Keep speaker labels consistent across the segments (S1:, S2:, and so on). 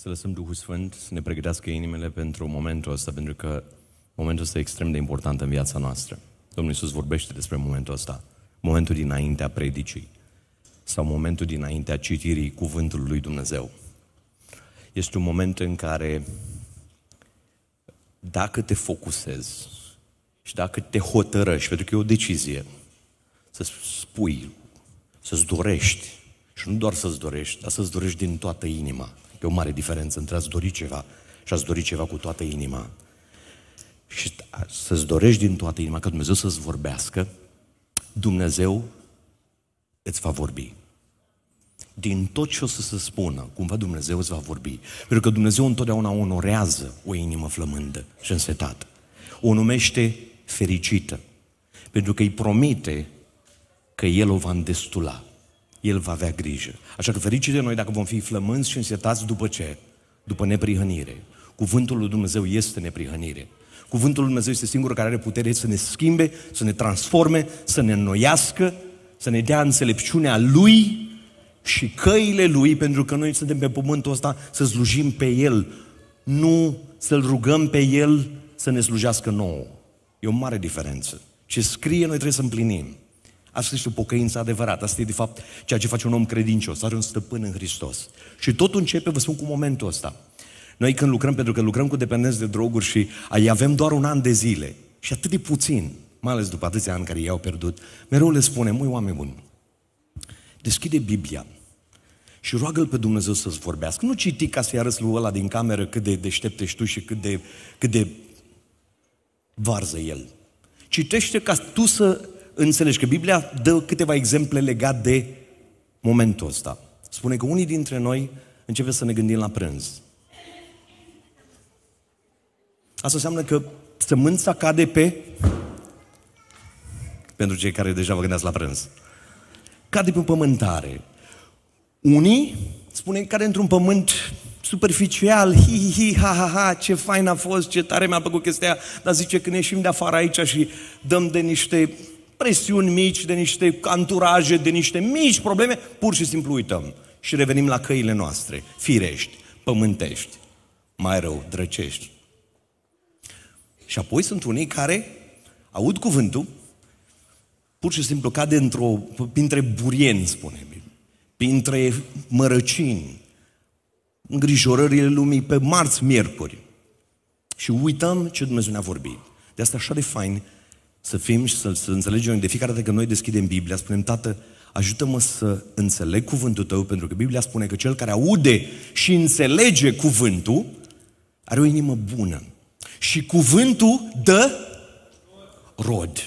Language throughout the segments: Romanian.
S1: să lăsăm Duhul Sfânt să ne pregătească inimile pentru momentul ăsta, pentru că momentul ăsta e extrem de important în viața noastră. Domnul Iisus vorbește despre momentul ăsta, momentul dinaintea predicii sau momentul dinaintea citirii cuvântului lui Dumnezeu. Este un moment în care dacă te focusezi și dacă te hotărăști, pentru că e o decizie, să spui, să-ți dorești, și nu doar să-ți dorești, dar să-ți dorești din toată inima, E o mare diferență între a-ți dori ceva și a-ți dori ceva cu toată inima. Și să-ți dorești din toată inima că Dumnezeu să-ți vorbească, Dumnezeu îți va vorbi. Din tot ce o să se spună, cumva Dumnezeu îți va vorbi. Pentru că Dumnezeu întotdeauna onorează o inimă flămândă și însetată. O numește fericită. Pentru că îi promite că El o va îndestula. El va avea grijă. Așa că fericit de noi dacă vom fi flămânți și însetați după ce? După neprihănire. Cuvântul lui Dumnezeu este neprihănire. Cuvântul lui Dumnezeu este singurul care are putere să ne schimbe, să ne transforme, să ne înnoiască, să ne dea înțelepciunea Lui și căile Lui, pentru că noi suntem pe pământul ăsta să slujim pe El, nu să-L rugăm pe El să ne slujească nouă. E o mare diferență. Ce scrie, noi trebuie să împlinim. Asta este o pocăință adevărată. Asta e, de fapt, ceea ce face un om credincios. Are un stăpân în Hristos. Și tot începe, vă spun, cu momentul ăsta. Noi când lucrăm, pentru că lucrăm cu dependenți de droguri și ai avem doar un an de zile și atât de puțin, mai ales după atâția ani care i-au pierdut, mereu le spune, măi oameni buni, deschide Biblia și roagă-L pe Dumnezeu să-ți vorbească. Nu citi ca să-i arăți lui ăla din cameră cât de deștept ești tu și cât de, cât de varză el. Citește ca tu să înțelegi că Biblia dă câteva exemple legate de momentul ăsta. Spune că unii dintre noi începe să ne gândim la prânz. Asta înseamnă că sămânța cade pe... Pentru cei care deja vă gândeați la prânz. Cade pe pământare. Unii, spune, cade într-un pământ superficial, hi, hi, hi, ha, ha, ha, ce fain a fost, ce tare mi-a plăcut chestia, dar zice, când ieșim de afară aici și dăm de niște presiuni mici, de niște canturaje, de niște mici probleme, pur și simplu uităm și revenim la căile noastre, firești, pământești, mai rău, drăcești. Și apoi sunt unii care aud cuvântul, pur și simplu cade într-o, printre burieni, spune printre mărăcini, îngrijorările lumii pe marți, miercuri. Și uităm ce Dumnezeu ne-a vorbit. De asta așa de fain să fim și să, să înțelegem de fiecare dată când noi deschidem Biblia, spunem, Tată, ajută-mă să înțeleg cuvântul tău, pentru că Biblia spune că cel care aude și înțelege cuvântul are o inimă bună. Și cuvântul dă rod.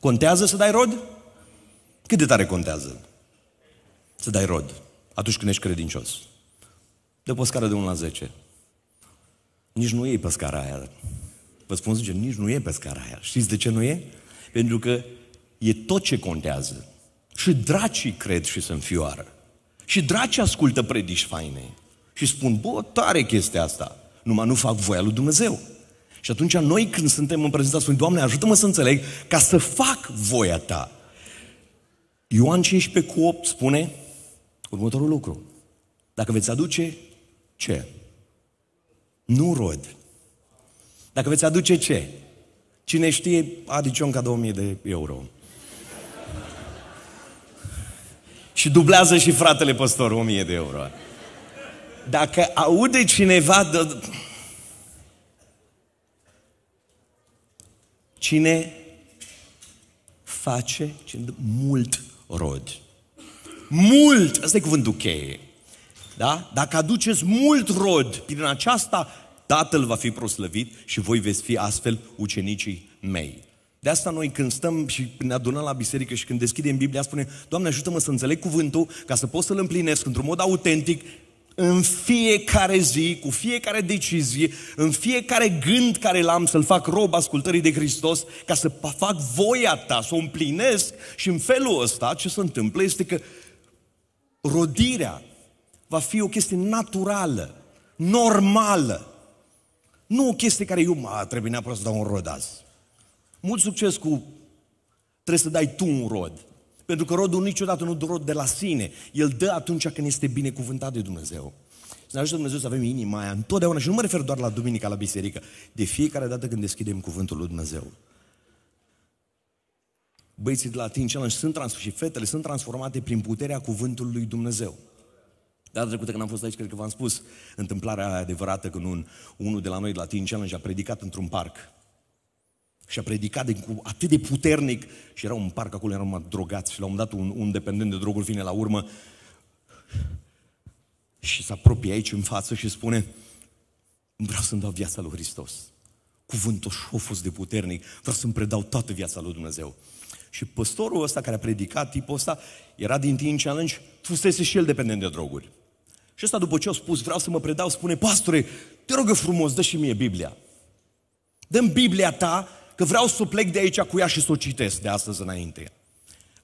S1: Contează să dai rod? Cât de tare contează să dai rod atunci când ești credincios? De pe o scară de 1 la 10. Nici nu iei pe scara aia. Vă spun zice, nici nu e pe scara aia. Știți de ce nu e? Pentru că e tot ce contează. Și dracii cred și sunt fioară. Și dracii ascultă predici faine. Și spun, bă, tare chestia asta. Numai nu fac voia lui Dumnezeu. Și atunci noi când suntem în prezența Sfântului, Doamne, ajută-mă să înțeleg ca să fac voia Ta. Ioan 15 cu 8 spune următorul lucru. Dacă veți aduce, ce? Nu rod, dacă veți aduce ce? Cine știe, adicionca 2000 de euro. și dublează și fratele păstor 1000 de euro. Dacă aude cineva... Dă... Cine face cine mult rod. Mult! Asta e cuvântul cheie. Da? Dacă aduceți mult rod prin aceasta Tatăl va fi proslăvit și voi veți fi astfel ucenicii mei. De asta noi când stăm și ne adunăm la biserică și când deschidem Biblia, spune, Doamne ajută-mă să înțeleg cuvântul ca să pot să-l împlinesc într-un mod autentic în fiecare zi, cu fiecare decizie, în fiecare gând care l-am să-l fac rob ascultării de Hristos, ca să fac voia ta, să o împlinesc și în felul ăsta ce se întâmplă este că rodirea va fi o chestie naturală, normală, nu o chestie care eu mă trebuie neapărat să dau un rod azi. Mult succes cu trebuie să dai tu un rod. Pentru că rodul niciodată nu dă rod de la sine. El dă atunci când este binecuvântat de Dumnezeu. Să ne ajută Dumnezeu să avem inima aia întotdeauna. Și nu mă refer doar la duminica, la biserică. De fiecare dată când deschidem cuvântul lui Dumnezeu. Băieții de la Teen Challenge sunt trans- și fetele sunt transformate prin puterea cuvântului lui Dumnezeu. Data trecută când am fost aici, cred că v-am spus întâmplarea adevărată când un, unul de la noi, de la Teen Challenge, a predicat într-un parc. Și a predicat de, cu atât de puternic și era un parc acolo, erau numai drogați și la un moment dat un, un dependent de droguri vine la urmă și se apropie aici în față și spune vreau să-mi dau viața lui Hristos. Cuvântul și-a fost de puternic, vreau să-mi predau toată viața lui Dumnezeu. Și păstorul ăsta care a predicat, tipul ăsta, era din Teen Challenge, fusese și el dependent de droguri. Și ăsta după ce a spus, vreau să mă predau, spune, pastore, te rog frumos, dă și mie Biblia. Dăm Biblia ta, că vreau să o plec de aici cu ea și să o citesc de astăzi înainte.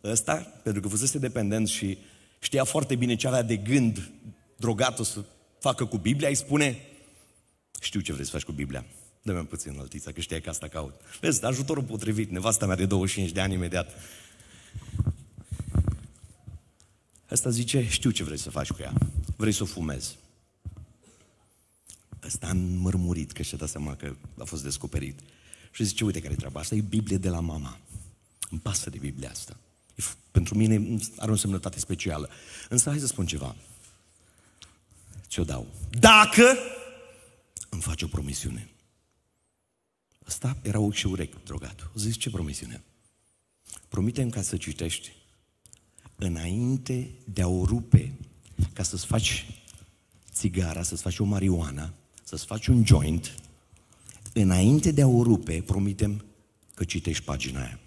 S1: Ăsta, pentru că fusese dependent și știa foarte bine ce avea de gând drogată să facă cu Biblia, îi spune, știu ce vrei să faci cu Biblia. Dă-mi puțin altița, că știai că asta caut. Vezi, ajutorul potrivit, nevasta mea de 25 de ani imediat. Asta zice, știu ce vrei să faci cu ea vrei să o fumezi. Ăsta am mărmurit că și-a dat seama că a fost descoperit. Și zice, uite care e treaba asta, e Biblie de la mama. Îmi pasă de Biblia asta. E, pentru mine are o semnătate specială. Însă hai să spun ceva. Ți-o dau. Dacă îmi faci o promisiune. Asta era ochi și urechi drogat. O zice, ce promisiune? Promitem ca să citești înainte de a o rupe ca să-ți faci țigara, să-ți faci o marioană, să-ți faci un joint, înainte de a o rupe, promitem că citești pagina aia.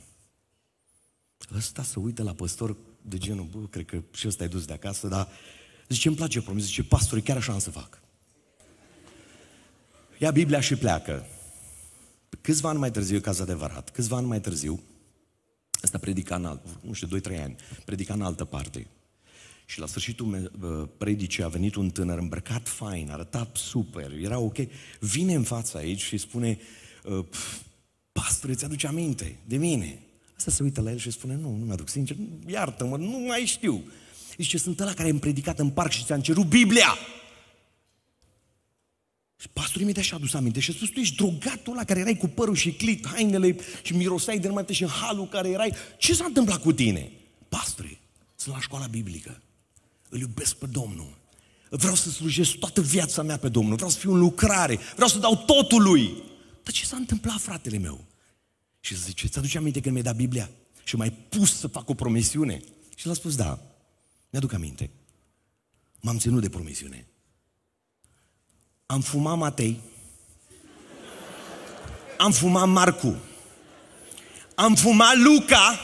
S1: Ăsta se uită la păstor de genul, bă, cred că și ăsta e dus de acasă, dar zice, îmi place promis, zice, pastore, chiar așa am să fac. Ia Biblia și pleacă. Câțiva ani mai târziu, caz adevărat, câțiva ani mai târziu, ăsta predica în alt, nu știu, 2-3 ani, predica în altă parte, și la sfârșitul uh, predicii a venit un tânăr îmbrăcat fain, arăta super, era ok. Vine în fața aici și spune, uh, pastore, ți-aduce aminte de mine? Asta se uită la el și spune, nu, nu mi-aduc, sincer, iartă-mă, nu mai știu. Zice, sunt ăla care am predicat în parc și ți-am cerut Biblia. Și pastorul mi-a și adus aminte și a spus, tu ești drogatul ăla care erai cu părul și clit, hainele și mirosai de numai și în halul care erai. Ce s-a întâmplat cu tine? Pastore, sunt la școala biblică. Îl iubesc pe Domnul. Vreau să slujesc toată viața mea pe Domnul. Vreau să fiu în lucrare. Vreau să dau totul lui. Dar ce s-a întâmplat, fratele meu? Și zice, ți-aduce aminte când mi-ai dat Biblia? Și m-ai pus să fac o promisiune. Și l-a spus, da, mi-aduc aminte. M-am ținut de promisiune. Am fumat Matei. Am fumat Marcu. Am fumat Luca.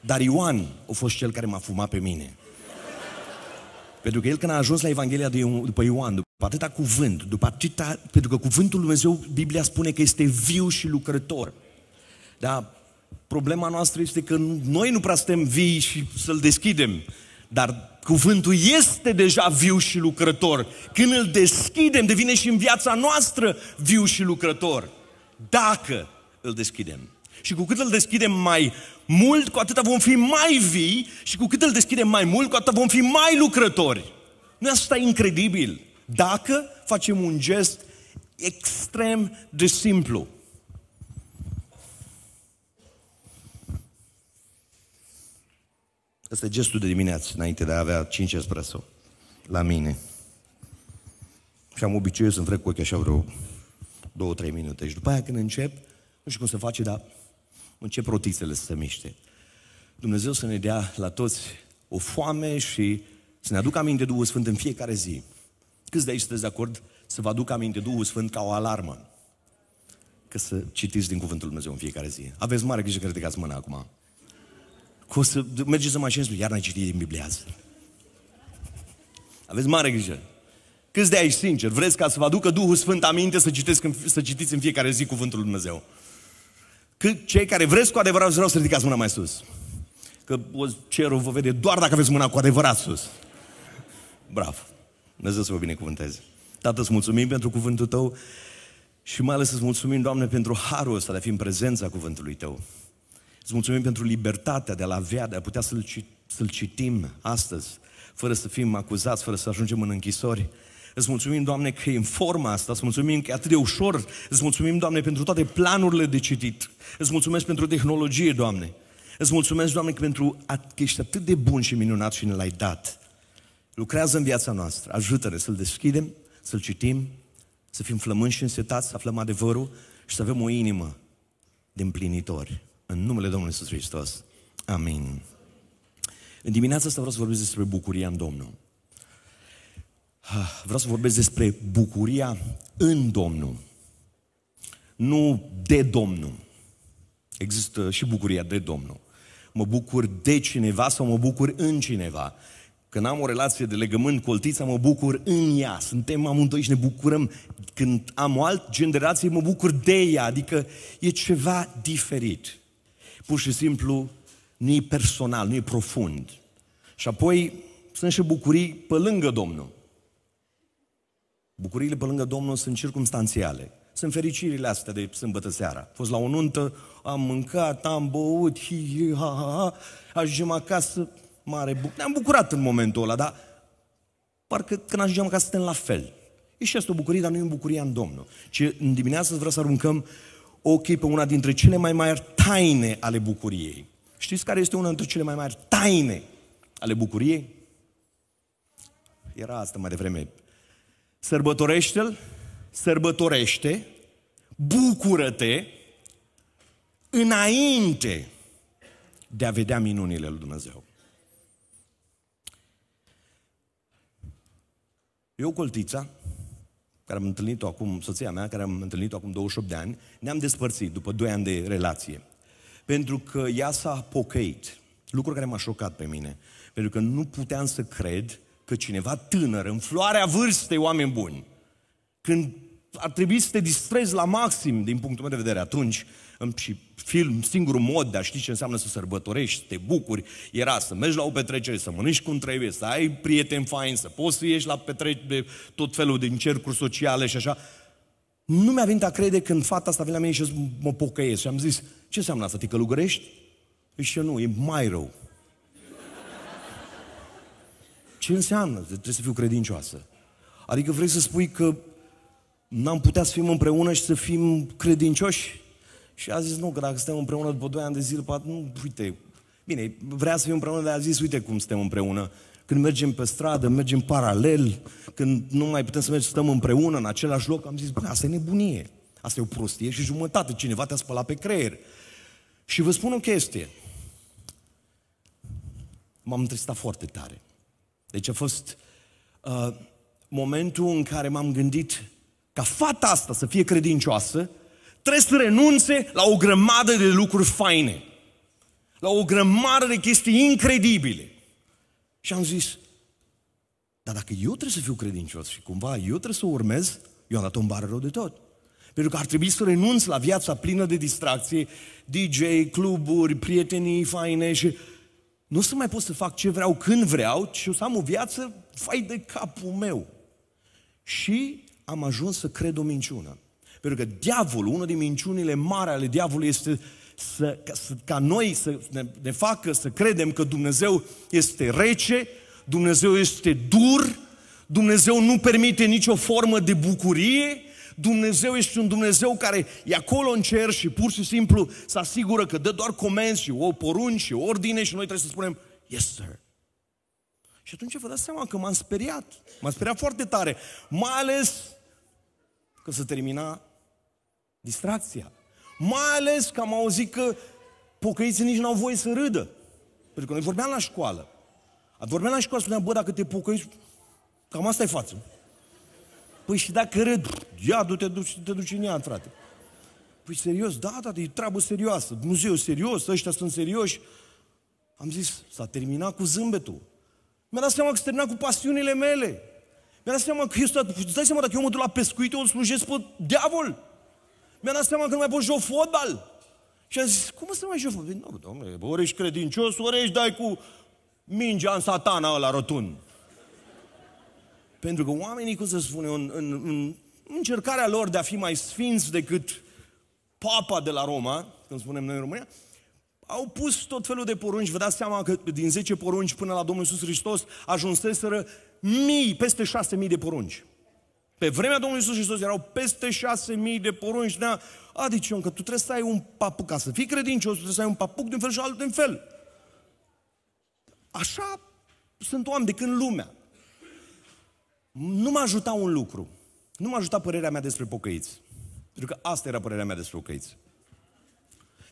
S1: Dar Ioan a fost cel care m-a fumat pe mine. Pentru că el când a ajuns la Evanghelia de, după Ioan, după atâta cuvânt, după atâta, pentru că cuvântul lui Dumnezeu, Biblia spune că este viu și lucrător. Dar problema noastră este că noi nu prea suntem vii și să-l deschidem. Dar cuvântul este deja viu și lucrător. Când îl deschidem, devine și în viața noastră viu și lucrător. Dacă îl deschidem. Și cu cât îl deschidem mai mult, cu atât vom fi mai vii și cu cât îl deschidem mai mult, cu atât vom fi mai lucrători. Nu asta e incredibil. Dacă facem un gest extrem de simplu. Asta e gestul de dimineață, înainte de a avea 5 espresso la mine. Și am obiceiul să-mi frec cu ochii așa vreo 2-3 minute. Și după aia când încep, nu știu cum se face, dar încep rotițele să se miște. Dumnezeu să ne dea la toți o foame și să ne aducă aminte Duhul Sfânt în fiecare zi. Câți de aici sunteți de acord să vă aducă aminte Duhul Sfânt ca o alarmă? Că să citiți din Cuvântul Dumnezeu în fiecare zi. Aveți mare grijă că ridicați mâna acum. Că o să mergeți în mașină și iar n-ai citit din Biblia azi. Aveți mare grijă. Câți de aici, sincer, vreți ca să vă aducă Duhul Sfânt aminte să, citesc, să citiți în fiecare zi Cuvântul Lui Dumnezeu? Cât cei care vreți cu adevărat vreau să ridicați mâna mai sus. Că cerul vă vede doar dacă aveți mâna cu adevărat sus. Bravo! Dumnezeu să vă binecuvânteze. Tată, îți mulțumim pentru cuvântul tău și mai ales îți mulțumim, Doamne, pentru harul ăsta de a fi în prezența cuvântului tău. Îți mulțumim pentru libertatea de a-l avea, de a putea să-l, să citim astăzi, fără să fim acuzați, fără să ajungem în închisori. Îți mulțumim, Doamne, că e în forma asta, îți mulțumim că e atât de ușor, îți mulțumim, Doamne, pentru toate planurile de citit. Îți mulțumesc pentru tehnologie, Doamne. Îți mulțumesc, Doamne, că pentru că ești atât de bun și minunat și ne l-ai dat. Lucrează în viața noastră, ajută-ne să-l deschidem, să-l citim, să fim flămânși și însetați, să aflăm adevărul și să avem o inimă de împlinitori. În numele Domnului Iisus Hristos. Amin. În dimineața asta vreau să vorbesc despre bucuria în Domnul. Ah, vreau să vorbesc despre bucuria în Domnul, nu de Domnul. Există și bucuria de Domnul. Mă bucur de cineva sau mă bucur în cineva. Când am o relație de legământ cu oltița, mă bucur în ea. Suntem amândoi și ne bucurăm. Când am o altă generație, mă bucur de ea. Adică e ceva diferit. Pur și simplu nu e personal, nu e profund. Și apoi sunt și bucurii pe lângă Domnul. Bucuriile pe lângă Domnul sunt circumstanțiale. Sunt fericirile astea de sâmbătă seara. A fost la o nuntă, am mâncat, am băut, hi, hi, ha, ha, ha, ajungem acasă, mare buc. Ne-am bucurat în momentul ăla, dar parcă când ajungem acasă suntem la fel. E și asta o bucurie, dar nu e în bucurie în Domnul. Ce în dimineață vreau să aruncăm ochii pe una dintre cele mai mari taine ale bucuriei. Știți care este una dintre cele mai mari taine ale bucuriei? Era asta mai devreme Sărbătorește-l, sărbătorește, bucură-te înainte de a vedea minunile lui Dumnezeu. Eu, Coltița, care am întâlnit-o acum, soția mea, care am întâlnit-o acum 28 de ani, ne-am despărțit după 2 ani de relație. Pentru că ea s-a pocăit. Lucru care m-a șocat pe mine. Pentru că nu puteam să cred Că cineva tânăr, în floarea vârstei, oameni buni, când ar trebui să te distrezi la maxim din punctul meu de vedere atunci, și film, singurul mod de a ști ce înseamnă să sărbătorești, să te bucuri, era să mergi la o petrecere, să mănânci cum trebuie, să ai prieteni faini, să poți să ieși la petrecere, tot felul din cercuri sociale și așa. Nu mi-a venit a crede când fata asta vine la mine și mă pocăiesc. Și am zis, ce înseamnă asta, te călugărești? Păi și eu nu, e mai rău. Ce înseamnă? Trebuie să fiu credincioasă. Adică vrei să spui că n-am putea să fim împreună și să fim credincioși? Și a zis, nu, că dacă suntem împreună după 2 ani de zile, poate, nu, uite, bine, vrea să fim împreună, dar a zis, uite cum suntem împreună. Când mergem pe stradă, mergem paralel, când nu mai putem să mergem, stăm împreună în același loc, am zis, bă, asta e nebunie, asta e o prostie și jumătate, cineva te-a spălat pe creier. Și vă spun o chestie, m-am întristat foarte tare. Deci a fost uh, momentul în care m-am gândit ca fata asta să fie credincioasă, trebuie să renunțe la o grămadă de lucruri faine, la o grămadă de chestii incredibile. Și am zis, dar dacă eu trebuie să fiu credincios și cumva eu trebuie să urmez, eu am dat-o în bară rău de tot. Pentru că ar trebui să renunț la viața plină de distracție, DJ, cluburi, prietenii faine și nu sunt mai pot să fac ce vreau când vreau, ci o să am o viață fai de capul meu. Și am ajuns să cred o minciună. Pentru că diavolul, una din minciunile mari ale diavolului este să, ca, să, ca noi să ne, ne facă să credem că Dumnezeu este rece, Dumnezeu este dur, Dumnezeu nu permite nicio formă de bucurie, Dumnezeu este un Dumnezeu care e acolo în cer și pur și simplu se asigură că dă doar comenzi și o porunci și ordine și noi trebuie să spunem, yes sir. Și atunci vă dați seama că m-am speriat. M-am speriat foarte tare. Mai ales că se termina distracția. Mai ales că am auzit că pocăiții nici n-au voie să râdă. Pentru că noi vorbeam la școală. Vorbeam la școală, spuneam, bă, dacă te pocăiești, cam asta e față. Păi și dacă râd, ia, du-te, du te duci în ea, frate. Păi serios, da, da, e treabă serioasă. Muzeul serios, ăștia sunt serioși. Am zis, s-a terminat cu zâmbetul. Mi-a dat seama că s-a terminat cu pasiunile mele. Mi-a dat seama că eu stă, îți dai seama dacă eu mă duc la pescuit, eu îl slujesc pe diavol. Mi-a dat seama că nu mai pot joc fotbal. Și am zis, cum să mai joc fotbal? Păi, nu, domnule, ori ești credincios, ori ești dai cu mingea în satana ăla rotund. Pentru că oamenii, cum să spune, în, în, în încercarea lor de a fi mai sfinți decât papa de la Roma, cum spunem noi în România, au pus tot felul de porunci. Vă dați seama că din 10 porunci până la Domnul Iisus Hristos ajunseseră mii, peste 6.000 de porunci. Pe vremea Domnului Iisus Hristos erau peste 6.000 de porunci. Da? Adică, că tu trebuie să ai un papuc, ca să fii credincios, tu trebuie să ai un papuc din fel și altul din fel. Așa sunt oameni de când lumea nu m-a ajutat un lucru. Nu m-a ajutat părerea mea despre pocăiți. Pentru că asta era părerea mea despre pocăiți.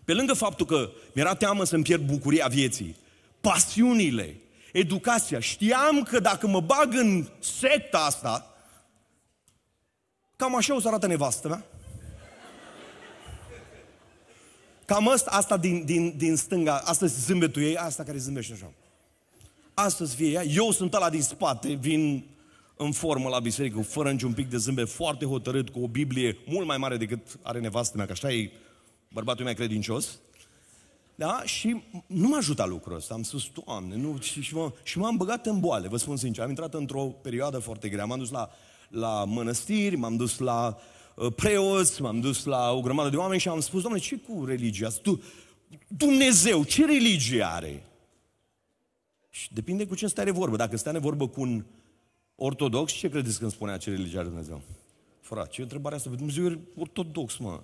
S1: Pe lângă faptul că mi-era teamă să-mi pierd bucuria vieții, pasiunile, educația, știam că dacă mă bag în secta asta, cam așa o să arată nevastă mea. Cam asta, asta din, din, din stânga, astăzi zâmbetul ei, asta care zâmbește așa. Astăzi fie ea, eu sunt ăla din spate, vin în formă la biserică, fără niciun pic de zâmbet, foarte hotărât, cu o Biblie mult mai mare decât are nevastă mea, că așa e bărbatul meu credincios. Da? Și nu m-a ajutat lucrul ăsta. Am spus, Doamne, nu, și, și, m-am, și m-am băgat în boale. vă spun sincer. Am intrat într-o perioadă foarte grea. M-am dus la, la mănăstiri, m-am dus la uh, preoți, m-am dus la o grămadă de oameni și am spus, Doamne, ce cu religia? Tu, Dumnezeu, ce religie are? Și depinde cu ce stai de vorbă. Dacă stai de vorbă cu un Ortodox, ce credeți când spune acea religia Dumnezeu? Frate, întrebare asta, Dumnezeu e ortodox, mă.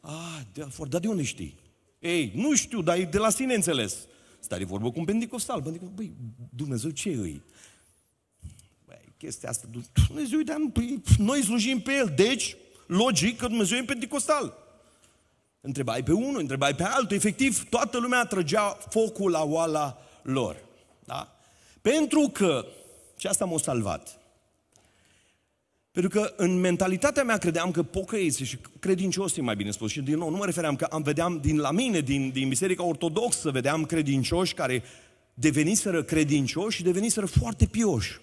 S1: A, de, dar de unde știi? Ei, nu știu, dar e de la sine înțeles. Stare vorbă cu un pentecostal. Pentecostal, băi, Dumnezeu ce îi? Băi, chestia asta, Dumnezeu, dar păi, noi slujim pe El. Deci, logic că Dumnezeu e pentecostal. Întrebai pe unul, întrebai pe altul. Efectiv, toată lumea trăgea focul la oala lor. Da? Pentru că și asta m-a salvat. Pentru că în mentalitatea mea credeam că pocăiți și credincioși, mai bine spus, și din nou, nu mă refeream că am vedeam din la mine, din, din Biserica Ortodoxă, vedeam credincioși care deveniseră credincioși și deveniseră foarte pioși.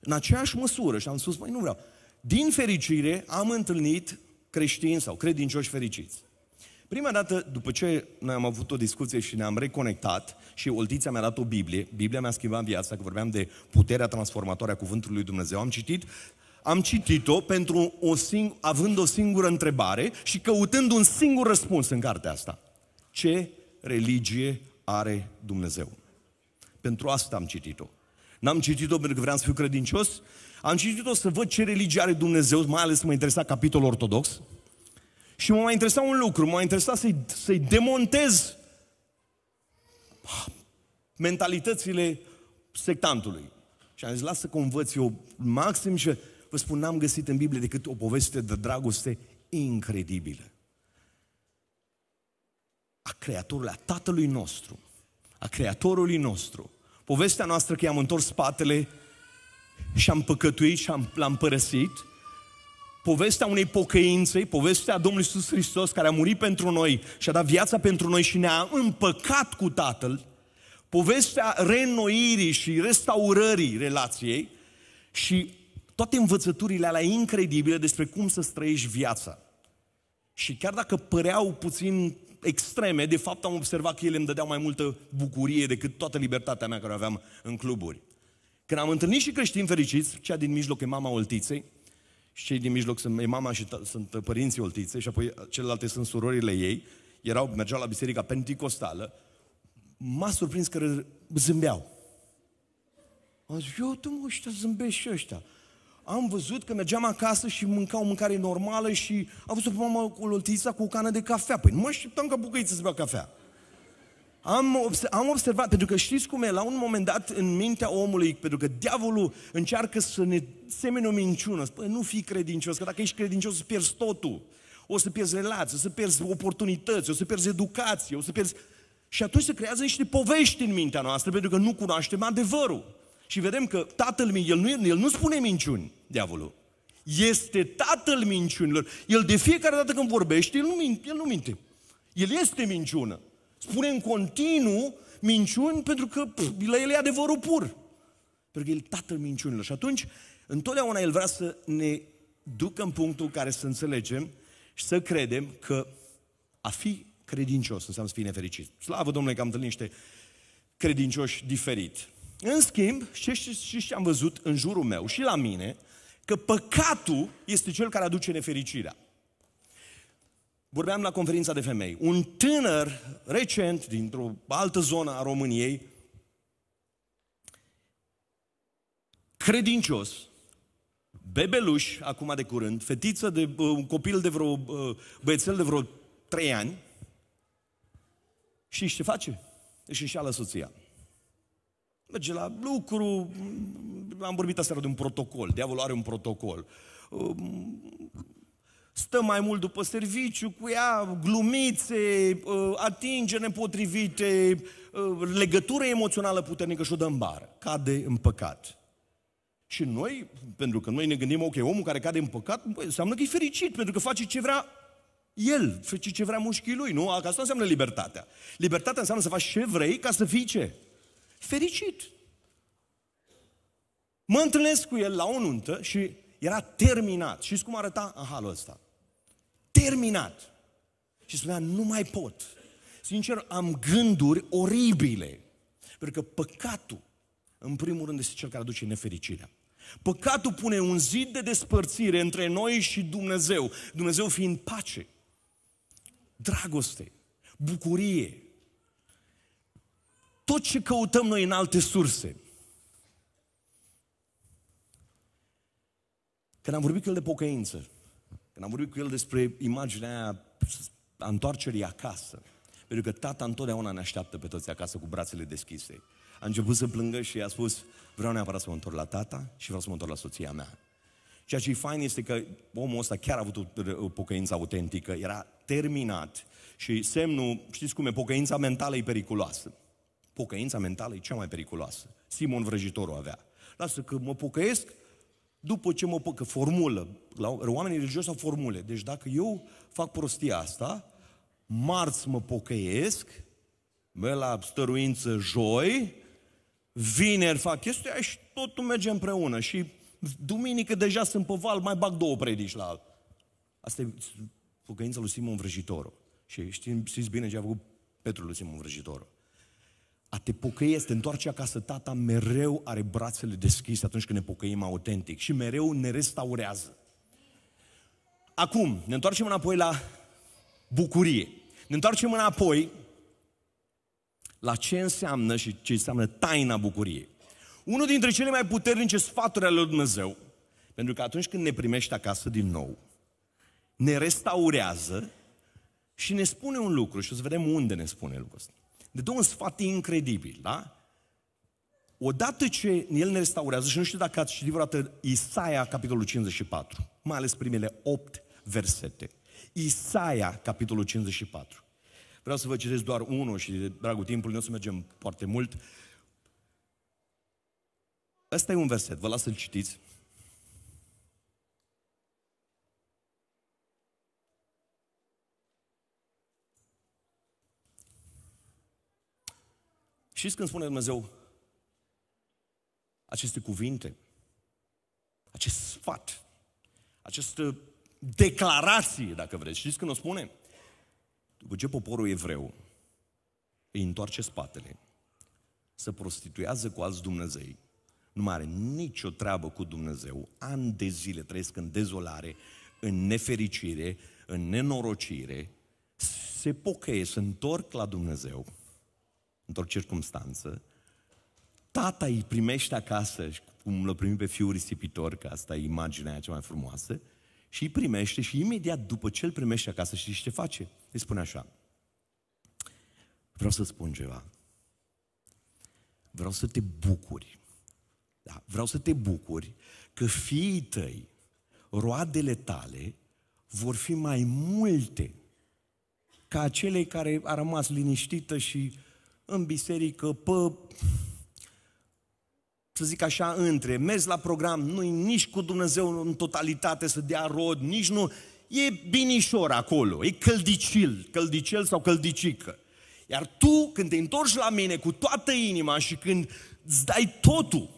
S1: În aceeași măsură, și am spus, mai nu vreau, din fericire am întâlnit creștini sau credincioși fericiți. Prima dată, după ce noi am avut o discuție și ne-am reconectat și Oltița mi-a dat o Biblie, Biblia mi-a schimbat viața, că vorbeam de puterea transformatoare a Cuvântului lui Dumnezeu, am citit am citit-o pentru o sing- având o singură întrebare și căutând un singur răspuns în cartea asta. Ce religie are Dumnezeu? Pentru asta am citit-o. N-am citit-o pentru că vreau să fiu credincios, am citit-o să văd ce religie are Dumnezeu, mai ales mă interesa capitolul ortodox, și m-a interesat un lucru, m-a interesat să-i, să demontez mentalitățile sectantului. Și am zis, lasă că învăț eu maxim și vă spun, n-am găsit în Biblie decât o poveste de dragoste incredibilă. A Creatorului, a Tatălui nostru, a Creatorului nostru. Povestea noastră că i-am întors spatele și am păcătuit și am, l-am părăsit – povestea unei pocăințe, povestea Domnului Iisus Hristos care a murit pentru noi și a dat viața pentru noi și ne-a împăcat cu Tatăl, povestea reînnoirii și restaurării relației și toate învățăturile alea incredibile despre cum să străiești viața. Și chiar dacă păreau puțin extreme, de fapt am observat că ele îmi dădeau mai multă bucurie decât toată libertatea mea care o aveam în cluburi. Când am întâlnit și creștini fericiți, cea din mijloc e mama Oltiței, și cei din mijloc sunt mama și t- sunt părinții oltițe și apoi celelalte sunt surorile ei, erau, mergeau la biserica pentecostală, m-a surprins că zâmbeau. Am zis, eu, tu mă, ăștia zâmbesc și ăștia. Am văzut că mergeam acasă și mâncau mâncare normală și am văzut pe mama cu oltița cu o cană de cafea. Păi nu mă așteptam ca bucăiță să bea cafea. Am, obs- am observat, pentru că știți cum e, la un moment dat în mintea omului, pentru că diavolul încearcă să ne semene o minciună, spune, nu fi credincios, că dacă ești credincios să pierzi totul. O să pierzi relații, o să pierzi oportunități, o să pierzi educație, o să pierzi... Și atunci se creează niște povești în mintea noastră, pentru că nu cunoaștem adevărul. Și vedem că tatăl meu, el nu, el nu spune minciuni, diavolul. Este tatăl minciunilor. El de fiecare dată când vorbește, el nu, minte, el nu minte. El este minciună spune în continuu minciuni pentru că pf, la el e adevărul pur. Pentru că el e tatăl minciunilor. Și atunci, întotdeauna el vrea să ne ducă în punctul în care să înțelegem și să credem că a fi credincios înseamnă să fii nefericit. Slavă Domnului că am întâlnit niște credincioși diferit. În schimb, și ce, ce am văzut în jurul meu și la mine, că păcatul este cel care aduce nefericirea vorbeam la conferința de femei. Un tânăr recent, dintr-o altă zonă a României, credincios, bebeluș, acum de curând, fetiță de un copil de vreo, băiețel de vreo trei ani, și ce face? Își înșeală soția. Merge la lucru, am vorbit aseară de un protocol, diavolul are un protocol stă mai mult după serviciu cu ea, glumițe, ă, atinge nepotrivite, ă, legătură emoțională puternică și o dă în bară. Cade în păcat. Și noi, pentru că noi ne gândim, ok, omul care cade în păcat, bă, înseamnă că e fericit, pentru că face ce vrea el, face ce vrea mușchii lui, nu? Asta înseamnă libertatea. Libertatea înseamnă să faci ce vrei ca să fii ce? Fericit. Mă întâlnesc cu el la o nuntă și era terminat. și cum arăta în halul ăsta? Terminat. Și spunea, nu mai pot. Sincer, am gânduri oribile. Pentru că păcatul, în primul rând, este cel care aduce nefericirea. Păcatul pune un zid de despărțire între noi și Dumnezeu. Dumnezeu fiind pace, dragoste, bucurie. Tot ce căutăm noi în alte surse, Când am vorbit cu el de pocăință, când am vorbit cu el despre imaginea aia a întoarcerii acasă, pentru că tata întotdeauna ne așteaptă pe toți acasă cu brațele deschise. A început să plângă și i-a spus, vreau neapărat să mă întorc la tata și vreau să mă întorc la soția mea. Ceea ce e fain este că omul ăsta chiar a avut o pocăință autentică, era terminat și semnul, știți cum e, pocăința mentală e periculoasă. Pocăința mentală e cea mai periculoasă. Simon Vrăjitorul avea. Lasă că mă pocăiesc, după ce mă păcă, că formulă, la oamenii religioși au formule. Deci dacă eu fac prostia asta, marți mă pocăiesc, mă la stăruință joi, vineri fac chestia și totul merge împreună. Și duminică deja sunt pe val, mai bag două predici la alt. Asta e pocăința lui Simon Vrăjitorul. Și știți bine ce a făcut Petru lui Simon Vrăjitorul a te pocăi este întoarce acasă, tata mereu are brațele deschise atunci când ne pocăim autentic și mereu ne restaurează. Acum, ne întoarcem înapoi la bucurie. Ne întoarcem înapoi la ce înseamnă și ce înseamnă taina bucuriei. Unul dintre cele mai puternice sfaturi ale lui Dumnezeu, pentru că atunci când ne primește acasă din nou, ne restaurează și ne spune un lucru și o să vedem unde ne spune lucrul ăsta ne dă un sfat incredibil, da? Odată ce el ne restaurează, și nu știu dacă ați citit vreodată Isaia, capitolul 54, mai ales primele 8 versete. Isaia, capitolul 54. Vreau să vă citesc doar unul și de dragul timpului, nu o să mergem foarte mult. Ăsta e un verset, vă las să-l citiți. Știți când spune Dumnezeu aceste cuvinte, acest sfat, această declarație, dacă vreți, știți când o spune? După ce poporul evreu îi întoarce spatele, se prostituează cu alți Dumnezei, nu mai are nicio treabă cu Dumnezeu, ani de zile trăiesc în dezolare, în nefericire, în nenorocire, se pocăie, se întorc la Dumnezeu, într-o circunstanță, tata îi primește acasă, cum l-a primit pe fiul risipitor, că asta e imaginea aia cea mai frumoasă, și îi primește și imediat după ce îl primește acasă, și ce face? Îi spune așa, vreau să spun ceva, vreau să te bucuri, da, vreau să te bucuri că fiii tăi, roadele tale, vor fi mai multe ca acelei care a rămas liniștită și uh, în biserică, pe, să zic așa, între, mergi la program, nu-i nici cu Dumnezeu în totalitate să dea rod, nici nu, e binișor acolo, e căldicil, căldicel sau căldicică. Iar tu, când te întorci la mine cu toată inima și când îți dai totul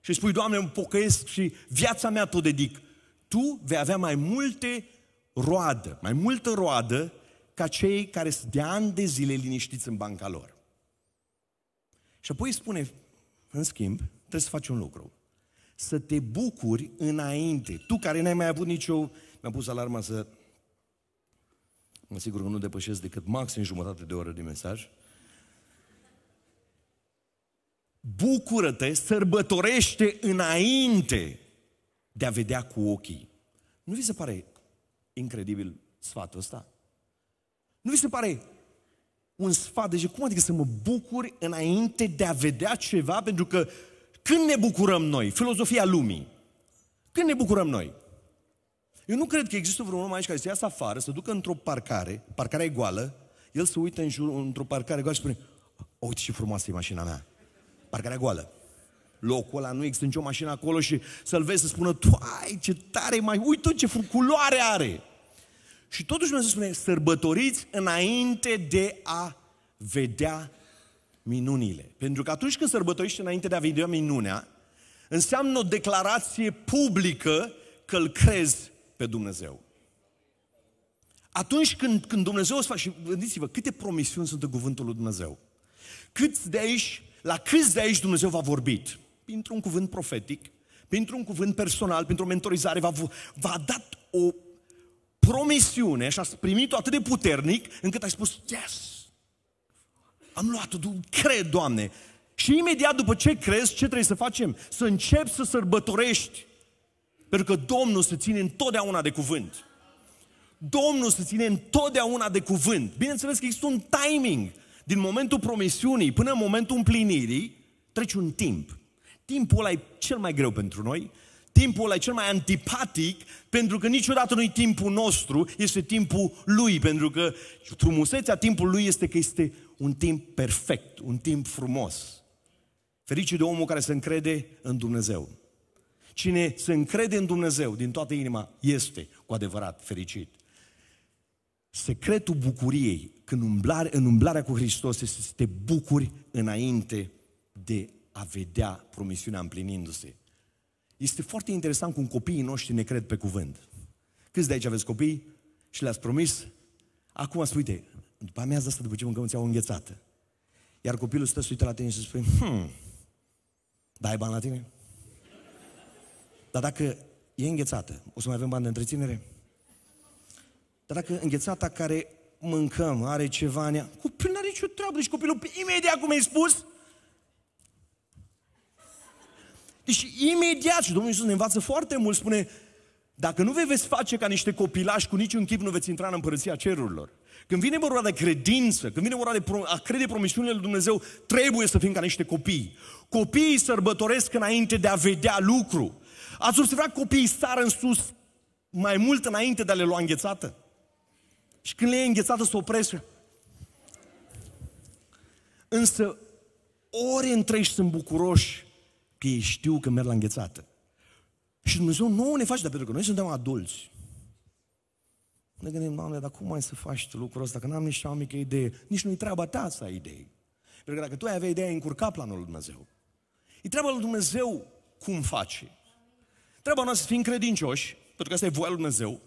S1: și spui, Doamne, îmi pocăiesc și viața mea tot dedic, tu vei avea mai multe roadă, mai multă roadă ca cei care sunt de ani de zile liniștiți în banca lor. Și apoi spune, în schimb, trebuie să faci un lucru. Să te bucuri înainte. Tu care n-ai mai avut nicio... Mi-am pus alarma să... Mă sigur că nu depășesc decât maxim jumătate de oră de mesaj. Bucură-te, sărbătorește înainte de a vedea cu ochii. Nu vi se pare incredibil sfatul ăsta? Nu vi se pare un sfat. Deci cum adică să mă bucur înainte de a vedea ceva? Pentru că când ne bucurăm noi, filozofia lumii, când ne bucurăm noi? Eu nu cred că există vreun om aici care să iasă afară, să ducă într-o parcare, parcarea e goală, el se uită în jur, într-o parcare goală și spune, uite ce frumoasă e mașina mea, parcarea goală. Locul ăla nu există nicio mașină acolo și să-l vezi să spună, ai ce tare mai, uite ce culoare are. Și totuși Dumnezeu spune, sărbătoriți înainte de a vedea minunile. Pentru că atunci când sărbătoriți înainte de a vedea minunea, înseamnă o declarație publică că îl crezi pe Dumnezeu. Atunci când, când Dumnezeu să face, și gândiți-vă câte promisiuni sunt în cuvântul lui Dumnezeu. Cât de aici, la câți de aici Dumnezeu va vorbit? Printr-un cuvânt profetic, printr-un cuvânt personal, printr-o mentorizare, va, va dat o promisiune și ați primit-o atât de puternic încât ai spus, yes, am luat-o, cred, Doamne. Și imediat după ce crezi, ce trebuie să facem? Să începi să sărbătorești. Pentru că Domnul se ține întotdeauna de cuvânt. Domnul se ține întotdeauna de cuvânt. Bineînțeles că există un timing. Din momentul promisiunii până în momentul împlinirii, Treci un timp. Timpul ăla e cel mai greu pentru noi, Timpul ăla e cel mai antipatic pentru că niciodată nu-i timpul nostru, este timpul lui, pentru că frumusețea timpului este că este un timp perfect, un timp frumos. Fericit de omul care se încrede în Dumnezeu. Cine se încrede în Dumnezeu din toată inima este cu adevărat fericit. Secretul bucuriei când umblare, în umblarea cu Hristos este să te bucuri înainte de a vedea promisiunea împlinindu-se. Este foarte interesant cum copiii noștri ne cred pe cuvânt. Câți de aici aveți copii și le-ați promis? Acum spui, uite, după amiază asta, după ce mâncăm, ți-au înghețată. Iar copilul stă să uită la tine și spui, hmm, dai bani la tine? Dar dacă e înghețată, o să mai avem bani de întreținere? Dar dacă înghețata care mâncăm are ceva în ea, copilul n-are nicio treabă, deci copilul imediat cum ai spus, Deci imediat, și Domnul Iisus ne învață foarte mult, spune, dacă nu vei veți face ca niște copilași, cu niciun chip nu veți intra în împărăția cerurilor. Când vine vorba de credință, când vine vorba de a crede promisiunile lui Dumnezeu, trebuie să fim ca niște copii. Copiii sărbătoresc înainte de a vedea lucru. Ați observat copiii sar în sus mai mult înainte de a le lua înghețată? Și când le e înghețată, se opresc. Însă, ori întrești sunt bucuroși că ei știu că merg la înghețată. Și Dumnezeu nu ne face, dar pentru că noi suntem adulți. Ne gândim, Doamne, dar cum mai să faci tu lucrul ăsta? Că n-am nici o mică idee. Nici nu-i treaba ta să ai idei. Pentru că dacă tu ai avea ideea, ai încurca planul lui Dumnezeu. E treaba lui Dumnezeu cum face. Treaba noastră să fim credincioși, pentru că asta e voia lui Dumnezeu,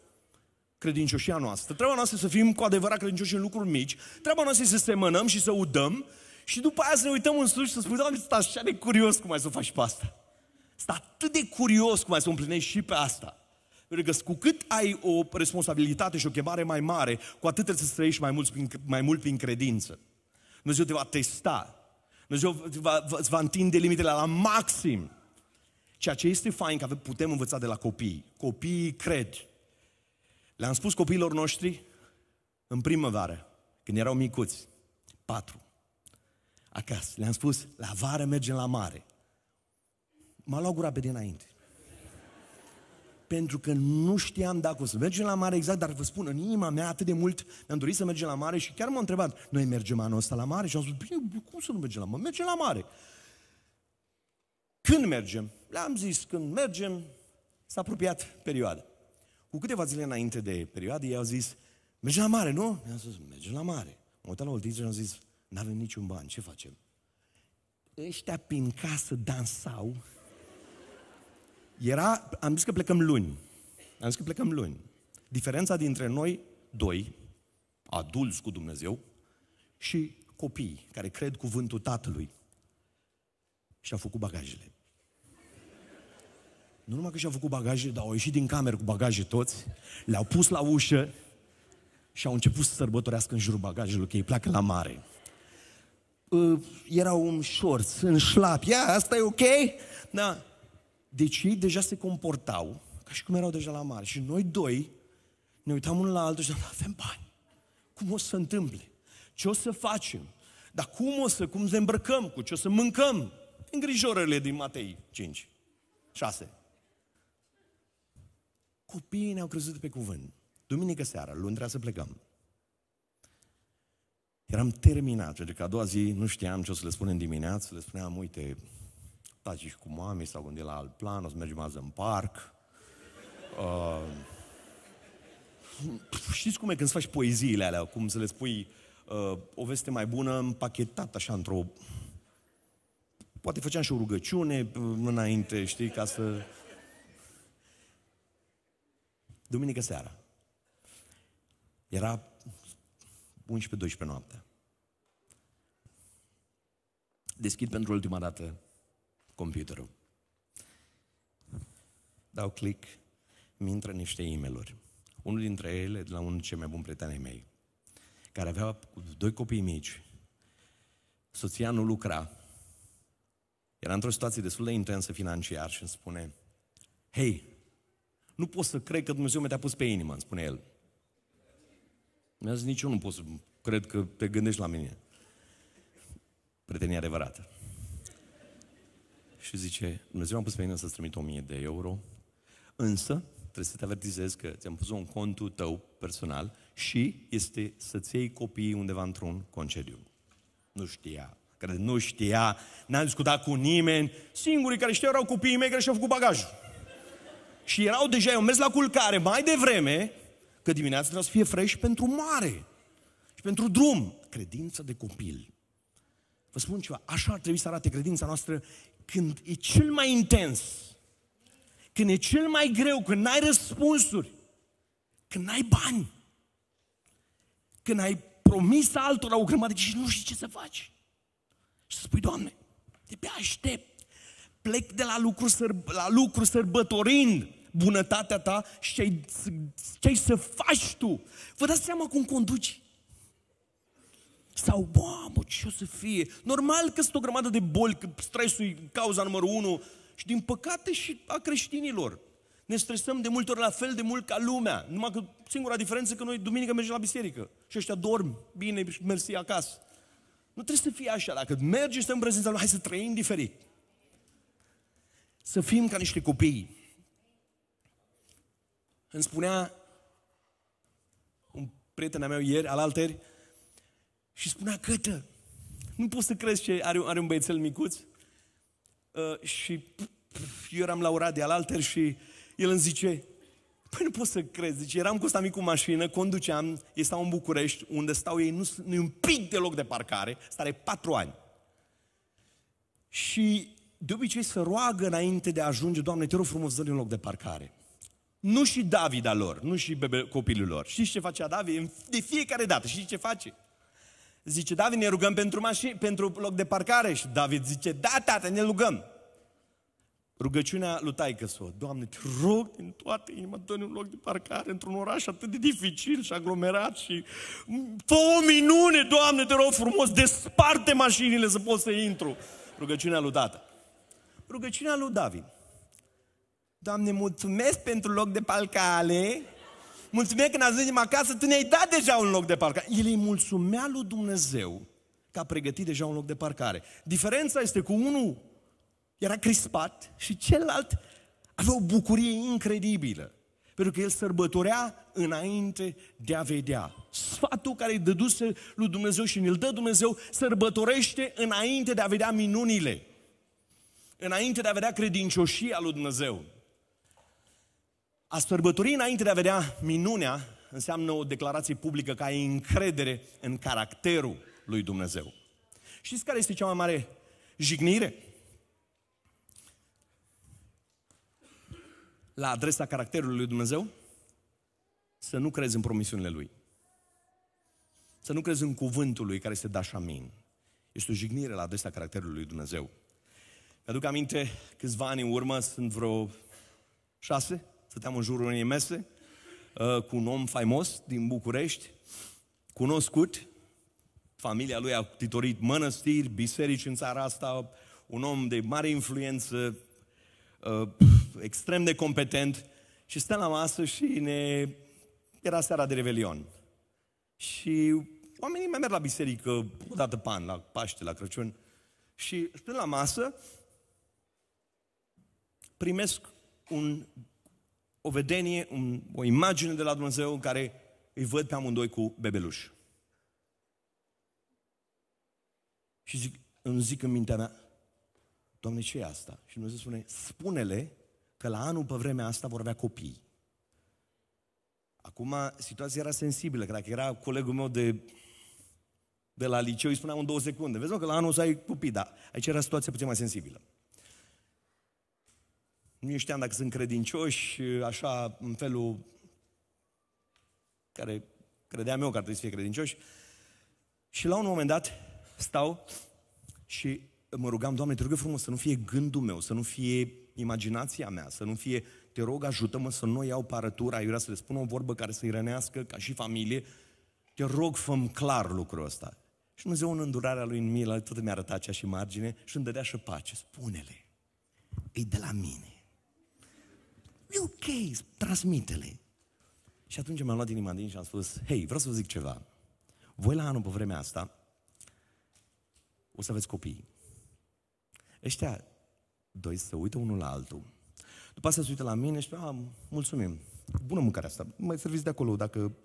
S1: credincioșia noastră. Treaba noastră să fim cu adevărat credincioși în lucruri mici. Treaba noastră să semănăm și să udăm și după aia să ne uităm în slujbă și să spunem, Doamne, sunt așa de curios cum ai să faci pe asta. Sunt atât de curios cum ai să o împlinești și pe asta. Pentru că cu cât ai o responsabilitate și o chemare mai mare, cu atât trebuie să trăiești mai mult prin, mai mult prin credință. Dumnezeu te va testa. Dumnezeu îți va, va, va întinde limitele la maxim. Ceea ce este fain că putem învăța de la copii. Copiii cred. Le-am spus copiilor noștri în primăvară, când erau micuți, patru acasă. Le-am spus, la vară mergem la mare. M-a luat gura pe dinainte. Pentru că nu știam dacă o să mergem la mare exact, dar vă spun, în inima mea atât de mult mi-am dorit să mergem la mare și chiar m am întrebat, noi mergem anul ăsta la mare? Și am spus, bine, cum să nu mergem la mare? Mergem la mare. Când mergem? Le-am zis, când mergem, s-a apropiat perioada. Cu câteva zile înainte de perioadă, i au zis, mergem la mare, nu? Mi-am zis, mergem la mare. M-am uitat la Oltiță și am zis, nu avem niciun ban, ce facem? Ăștia prin casă dansau. Era, am zis că plecăm luni. Am zis că plecăm luni. Diferența dintre noi doi, adulți cu Dumnezeu, și copii care cred cuvântul tatălui. și au făcut bagajele. Nu numai că și-au făcut bagaje, dar au ieșit din cameră cu bagaje toți, le-au pus la ușă și au început să sărbătorească în jurul bagajelor, că ei placă la mare. Erau un șorț, în șlap, ia, asta e ok? Da. Deci ei deja se comportau ca și cum erau deja la mare. Și noi doi ne uitam unul la altul și ziceam, avem bani. Cum o să se întâmple? Ce o să facem? Dar cum o să, cum să îmbrăcăm? Cu ce o să mâncăm? Îngrijorările din Matei 5, 6. Copiii ne-au crezut pe cuvânt. Duminică seara, luni trebuie să plecăm. Eram terminat, pentru că a doua zi nu știam ce o să le spunem dimineață, le spuneam, uite, taci și cu mami, s-au gândit la alt plan, o să mergem azi în parc. Uh, știți cum e când îți faci poeziile alea, cum să le spui uh, o veste mai bună împachetată așa într-o... Poate făceam și o rugăciune uh, înainte, știi, ca să... Duminică seara. Era 11-12 noaptea. Deschid pentru ultima dată computerul. Dau click, mi intră niște e mail Unul dintre ele de la unul cei mai buni prieteni mei, care avea doi copii mici. Soția nu lucra. Era într-o situație destul de intensă financiar și îmi spune, Hei, nu pot să cred că Dumnezeu mi-a pus pe inimă, îmi spune el. Mi-a zis, nici eu nu pot să cred că te gândești la mine. Prietenie adevărată. Și zice, Dumnezeu am pus pe mine să-ți trimit 1000 de euro, însă trebuie să te avertizez că ți-am pus un contul tău personal și este să-ți iei copiii undeva într-un concediu. Nu știa, care nu știa, n-am discutat cu nimeni, singurii care știau erau copiii mei care și-au făcut bagajul. Și erau deja, eu mers la culcare mai devreme, Că dimineața trebuie să fie fresh pentru mare și pentru drum. Credință de copil. Vă spun ceva, așa ar trebui să arate credința noastră când e cel mai intens, când e cel mai greu, când n-ai răspunsuri, când n-ai bani, când ai promis altora o grămadă și nu știi ce să faci. Și să spui, Doamne, te pe aștept. Plec de la lucru, sărb- la lucru sărbătorind bunătatea ta și ce ai, ce ai să faci tu. Vă dați seama cum conduci? Sau, mamă, ce o să fie? Normal că sunt o grămadă de boli, că stresul e cauza numărul unu. Și din păcate și a creștinilor. Ne stresăm de multe ori la fel de mult ca lumea. Numai că singura diferență e că noi duminică mergem la biserică. Și ăștia dorm bine și mersi acasă. Nu trebuie să fie așa. Dacă mergi și stăm în prezența lui, hai să trăim diferit. Să fim ca niște copii îmi spunea un prieten al meu ieri, al alteri, și spunea, cătă, nu poți să crezi ce are, are un băiețel micuț. Uh, și pf, pf, eu eram la Oradea, al alter și el îmi zice, păi nu poți să crezi, zice, eram cu ăsta mic cu mașină, conduceam, ei stau în București, unde stau ei, nu, nu e un pic de loc de parcare, stare patru ani. Și de obicei se roagă înainte de a ajunge, Doamne, te rog frumos, dă un loc de parcare. Nu și al lor, nu și bebe, copilul lor. Știți ce facea David? De fiecare dată, știți ce face? Zice, David, ne rugăm pentru, mașini, pentru loc de parcare. Și David zice, da, tată, ne rugăm. Rugăciunea lui taică s Doamne, te rog din toată inima, dă un loc de parcare într-un oraș atât de dificil și aglomerat și fă o minune, Doamne, te rog frumos, desparte mașinile să pot să intru. Rugăciunea lui tată. Rugăciunea lui David. Doamne, mulțumesc pentru loc de palcale. Mulțumesc că n-a n-ați venit acasă, Tu ne-ai dat deja un loc de parcare. El îi mulțumea lui Dumnezeu că a pregătit deja un loc de parcare. Diferența este cu unul era crispat și celălalt avea o bucurie incredibilă. Pentru că el sărbătorea înainte de a vedea. Sfatul care îi dăduse lui Dumnezeu și ne-l dă Dumnezeu, sărbătorește înainte de a vedea minunile. Înainte de a vedea credincioșia lui Dumnezeu. A sărbători înainte de a vedea minunea înseamnă o declarație publică că ai încredere în caracterul lui Dumnezeu. Știți care este cea mai mare jignire? La adresa caracterului lui Dumnezeu? Să nu crezi în promisiunile lui. Să nu crezi în cuvântul lui care este amin. Este o jignire la adresa caracterului lui Dumnezeu. Mi-aduc aminte câțiva ani în urmă, sunt vreo șase, Stăteam în jurul unei mese ă, cu un om faimos din București, cunoscut, familia lui a titorit mănăstiri, biserici în țara asta, un om de mare influență, ă, extrem de competent și stă la masă și ne... era seara de Revelion. Și oamenii mai merg la biserică o dată pe an, la Paște, la Crăciun. Și stând la masă, primesc un o vedenie, un, o imagine de la Dumnezeu în care îi văd pe amândoi cu bebeluș. Și zic, îmi zic în mintea mea, Doamne, ce e asta? Și Dumnezeu spune, spune-le că la anul pe vremea asta vor avea copii. Acum, situația era sensibilă, că dacă era colegul meu de, de la liceu, îi spuneam în două secunde, vezi mă, că la anul o să ai copii, dar aici era situația puțin mai sensibilă. Nu știam dacă sunt credincioși, așa, în felul care credeam eu că ar trebui să fie credincioși. Și la un moment dat stau și mă rugam, Doamne, te rog frumos să nu fie gândul meu, să nu fie imaginația mea, să nu fie, te rog, ajută-mă să nu iau parătura, eu să le spun o vorbă care să-i rănească ca și familie, te rog, făm clar lucrul ăsta. Și Dumnezeu în îndurarea lui în milă, tot mi-a arătat acea și margine și îmi dădea și pace. Spune-le, e de la mine ok, transmite-le. Și atunci mi-am luat din din și am spus, hei, vreau să vă zic ceva. Voi la anul pe vremea asta o să aveți copii. Ăștia doi se uită unul la altul. După asta se uită la mine și spune, mulțumim, bună mâncarea asta, mai serviți de acolo dacă...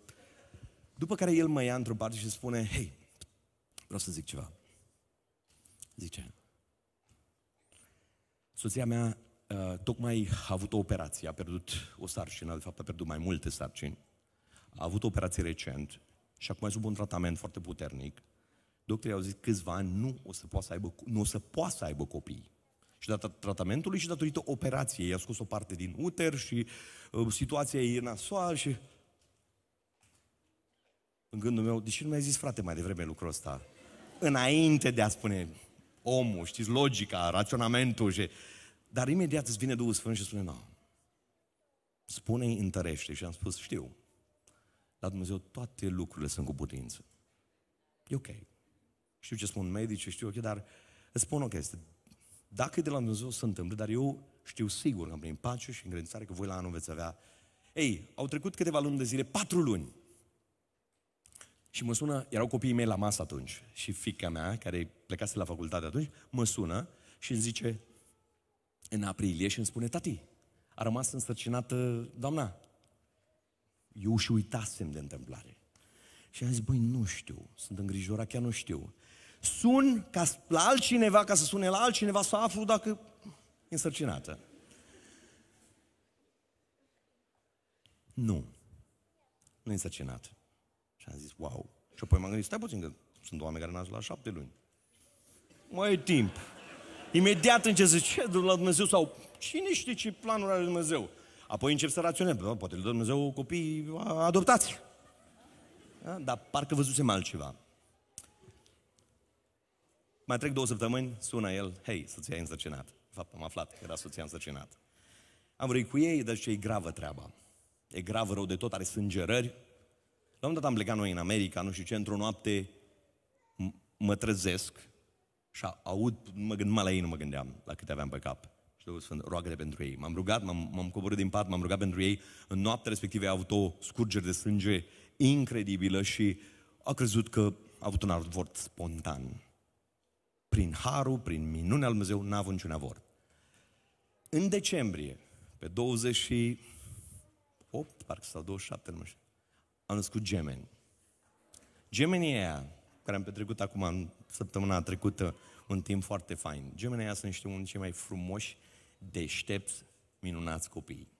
S1: După care el mă ia într-o parte și spune, hei, vreau să zic ceva. Zice, soția mea Uh, tocmai a avut o operație, a pierdut o sarcină, de fapt a pierdut mai multe sarcini. A avut o operație recent și acum e sub un tratament foarte puternic. Doctorii au zis câțiva ani nu o să poată să aibă, nu o să poată să aibă copii. Și datorită tratamentului și datorită operației. I-a scos o parte din uter și uh, situația e nasoală și... În gândul meu, deși nu mi-ai zis, frate, mai devreme lucrul ăsta? Înainte de a spune omul, știți, logica, raționamentul și... Dar imediat îți vine Duhul Sfânt și spune, nu, spune-i, întărește. Și am spus, știu, la Dumnezeu toate lucrurile sunt cu putință. E ok. Știu ce spun medici, știu ok, dar îți spun o chestie. Dacă e de la Dumnezeu se întâmplă, dar eu știu sigur că am primit pace și încredințare că voi la anul veți avea. Ei, au trecut câteva luni de zile, patru luni. Și mă sună, erau copiii mei la masă atunci și fica mea, care plecase la facultate atunci, mă sună și îmi zice, în aprilie și îmi spune, tati, a rămas însărcinată doamna. Eu și uitasem de întâmplare. Și am zis, băi, nu știu, sunt îngrijorat, chiar nu știu. Sun ca la altcineva, ca să sune la altcineva, să aflu dacă e însărcinată. Nu. Nu e însărcinată. Și am zis, wow. Și apoi m-am gândit, stai puțin, că sunt oameni care nasc la șapte luni. Mai e timp. Imediat în să ce de la Dumnezeu sau cine știe ce planuri are Dumnezeu. Apoi încep să raționăm, da, poate le dă Dumnezeu copii adoptați. Da? Dar parcă văzusem altceva. Mai trec două săptămâni, sună el, hei, soția e însărcinat. De fapt, am aflat că era soția însărcinat. Am vrut cu ei, dar ce e gravă treaba. E gravă, rău de tot, are sângerări. La un dat am plecat noi în America, nu știu ce, într-o noapte mă trezesc, și aud, mă gând, numai la ei nu mă gândeam, la câte aveam pe cap. Și Duhul Sfânt, roagă pentru ei. M-am rugat, m-am, m-am coborât din pat, m-am rugat pentru ei. În noaptea respectivă a avut o scurgere de sânge incredibilă și a crezut că a avut un avort spontan. Prin harul, prin minunea lui Dumnezeu, n-a avut niciun avort. În decembrie, pe 28, parcă sau 27, nu știu, am născut gemeni. Gemenii aia, care am petrecut acum, în săptămâna trecută, un timp foarte fain. Gemenea sunt niște unii cei mai frumoși, deștepți, minunați copii.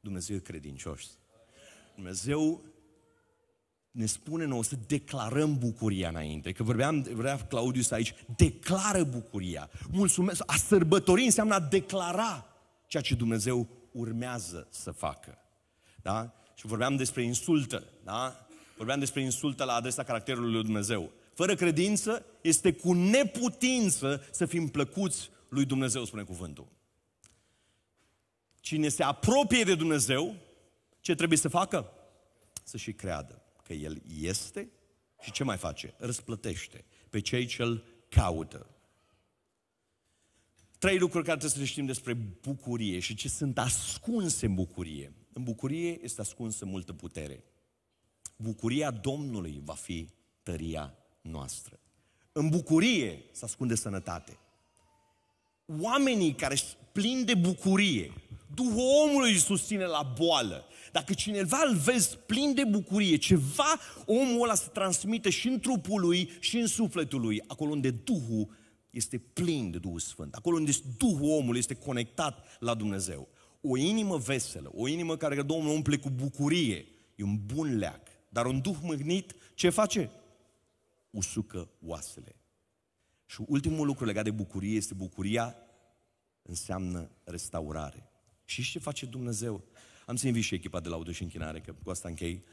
S1: Dumnezeu e credincioși. Dumnezeu ne spune nouă să declarăm bucuria înainte. Că vorbeam, vrea Claudius aici, declară bucuria. Mulțumesc, a sărbători înseamnă a declara ceea ce Dumnezeu urmează să facă. Da? Și vorbeam despre insultă, da? Vorbeam despre insultă la adresa caracterului lui Dumnezeu fără credință, este cu neputință să fim plăcuți lui Dumnezeu, spune cuvântul. Cine se apropie de Dumnezeu, ce trebuie să facă? Să și creadă că El este și ce mai face? Răsplătește pe cei ce îl caută. Trei lucruri care trebuie să le știm despre bucurie și ce sunt ascunse în bucurie. În bucurie este ascunsă multă putere. Bucuria Domnului va fi tăria noastră. În bucurie se ascunde sănătate. Oamenii care sunt plini de bucurie, Duhul omului îi susține la boală. Dacă cineva îl vezi plin de bucurie, ceva omul ăla se transmite și în trupul lui și în sufletul lui, acolo unde Duhul este plin de Duhul Sfânt, acolo unde Duhul omului este conectat la Dumnezeu. O inimă veselă, o inimă care Domnul umple cu bucurie, e un bun leac. Dar un duh mâhnit ce face? usucă oasele. Și ultimul lucru legat de bucurie este bucuria înseamnă restaurare. Și ce face Dumnezeu? Am să invit și echipa de laudă și închinare, că cu asta închei.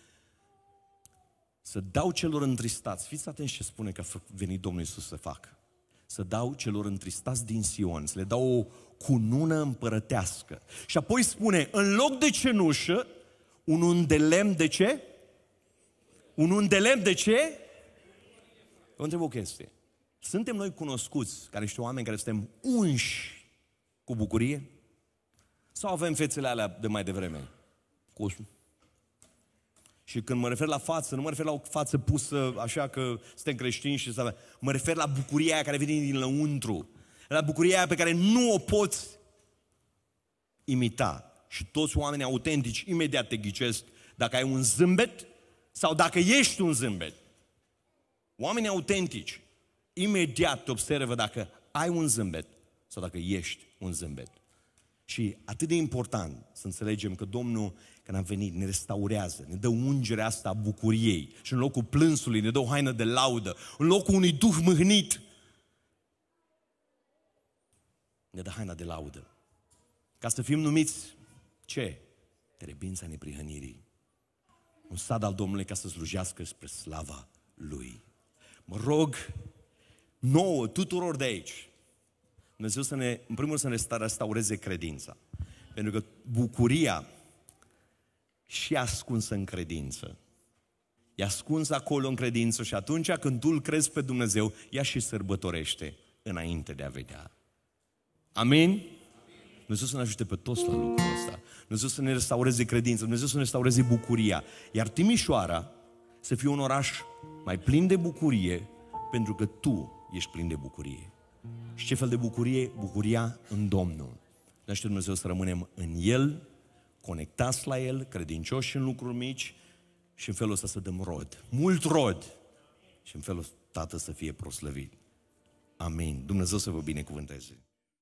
S1: Să dau celor întristați. Fiți atenți ce spune că a venit Domnul Iisus să facă. Să dau celor întristați din Sion, să le dau o cunună împărătească. Și apoi spune, în loc de cenușă, un undelem de ce? Un undelem de ce? Vă întreb o chestie. Suntem noi cunoscuți, care niște oameni care suntem unși cu bucurie? Sau avem fețele alea de mai devreme? Cu... Și când mă refer la față, nu mă refer la o față pusă așa că suntem creștini și să Mă refer la bucuria aia care vine din lăuntru. La bucuria aia pe care nu o poți imita. Și toți oamenii autentici imediat te ghicesc dacă ai un zâmbet sau dacă ești un zâmbet. Oameni autentici, imediat te observă dacă ai un zâmbet sau dacă ești un zâmbet. Și atât de important să înțelegem că Domnul, când a venit, ne restaurează, ne dă ungerea asta a bucuriei și în locul plânsului ne dă o haină de laudă, în locul unui duh mâhnit ne dă haina de laudă. Ca să fim numiți ce? Trebința neprihănirii. Un sad al Domnului ca să slujească spre slava Lui mă rog nouă, tuturor de aici, Dumnezeu să ne, în primul rând să ne restaureze credința. Pentru că bucuria și ascunsă în credință. E ascunsă acolo în credință și atunci când tu îl crezi pe Dumnezeu, ea și sărbătorește înainte de a vedea. Amin. Dumnezeu să ne ajute pe toți la lucrul ăsta. Dumnezeu să ne restaureze credința, Dumnezeu să ne restaureze bucuria. Iar Timișoara să fie un oraș mai plin de bucurie, pentru că tu ești plin de bucurie. Și ce fel de bucurie? Bucuria în Domnul. Ne aștept Dumnezeu să rămânem în El, conectați la El, credincioși în lucruri mici și în felul ăsta să dăm rod. Mult rod! Și în felul Tată să fie proslăvit. Amin. Dumnezeu să vă binecuvânteze.